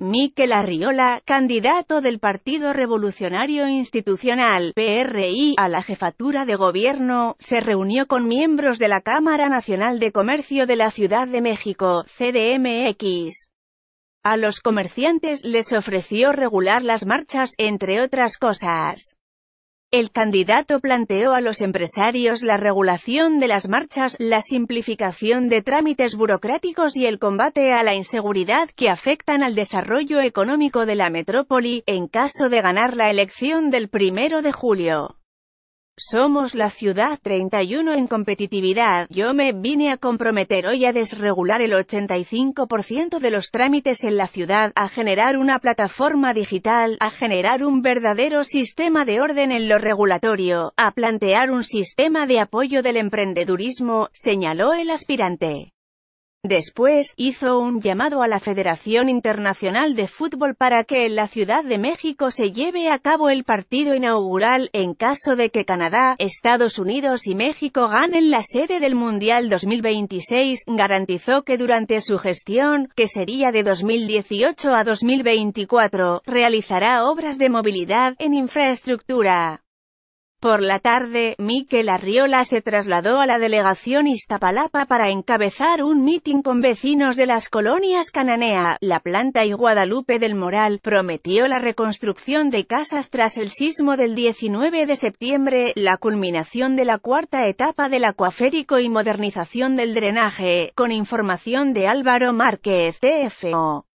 Miquel Arriola, candidato del Partido Revolucionario Institucional, PRI, a la jefatura de gobierno, se reunió con miembros de la Cámara Nacional de Comercio de la Ciudad de México, CDMX. A los comerciantes les ofreció regular las marchas, entre otras cosas. El candidato planteó a los empresarios la regulación de las marchas, la simplificación de trámites burocráticos y el combate a la inseguridad que afectan al desarrollo económico de la metrópoli, en caso de ganar la elección del primero de julio. Somos la ciudad 31 en competitividad. Yo me vine a comprometer hoy a desregular el 85% de los trámites en la ciudad, a generar una plataforma digital, a generar un verdadero sistema de orden en lo regulatorio, a plantear un sistema de apoyo del emprendedurismo, señaló el aspirante. Después, hizo un llamado a la Federación Internacional de Fútbol para que en la Ciudad de México se lleve a cabo el partido inaugural, en caso de que Canadá, Estados Unidos y México ganen la sede del Mundial 2026, garantizó que durante su gestión, que sería de 2018 a 2024, realizará obras de movilidad en infraestructura. Por la tarde, Miquel Arriola se trasladó a la delegación Iztapalapa para encabezar un mitin con vecinos de las colonias Cananea, La Planta y Guadalupe del Moral, prometió la reconstrucción de casas tras el sismo del 19 de septiembre, la culminación de la cuarta etapa del acuaférico y modernización del drenaje, con información de Álvaro Márquez, TFO.